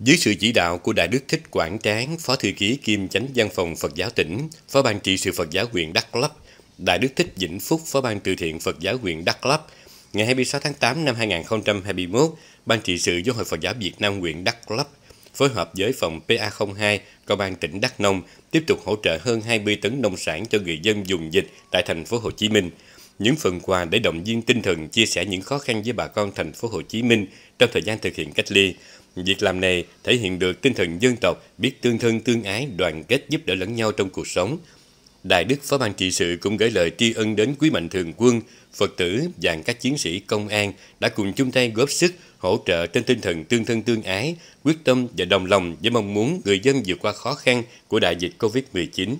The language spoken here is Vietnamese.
Dưới sự chỉ đạo của Đại đức Thích Quảng Tráng, Phó Thư ký kiêm chánh văn phòng Phật giáo tỉnh, Phó ban trị sự Phật giáo huyện Đắk Lắk, Đại đức Thích Vĩnh Phúc, Phó ban từ thiện Phật giáo huyện Đắk Lắk, ngày 26 tháng 8 năm 2021, Ban trị sự Giáo hội Phật giáo Việt Nam huyện Đắk Lắk phối hợp với phòng PA02, Công an tỉnh Đắk Nông tiếp tục hỗ trợ hơn 20 tấn nông sản cho người dân dùng dịch tại thành phố Hồ Chí Minh những phần quà để động viên tinh thần chia sẻ những khó khăn với bà con thành phố Hồ Chí Minh trong thời gian thực hiện cách ly. Việc làm này thể hiện được tinh thần dân tộc biết tương thân tương ái, đoàn kết giúp đỡ lẫn nhau trong cuộc sống. Đại đức Phó ban trị sự cũng gửi lời tri ân đến quý mạnh thường quân, Phật tử và các chiến sĩ công an đã cùng chung tay góp sức hỗ trợ trên tinh thần tương thân tương ái, quyết tâm và đồng lòng với mong muốn người dân vượt qua khó khăn của đại dịch Covid-19.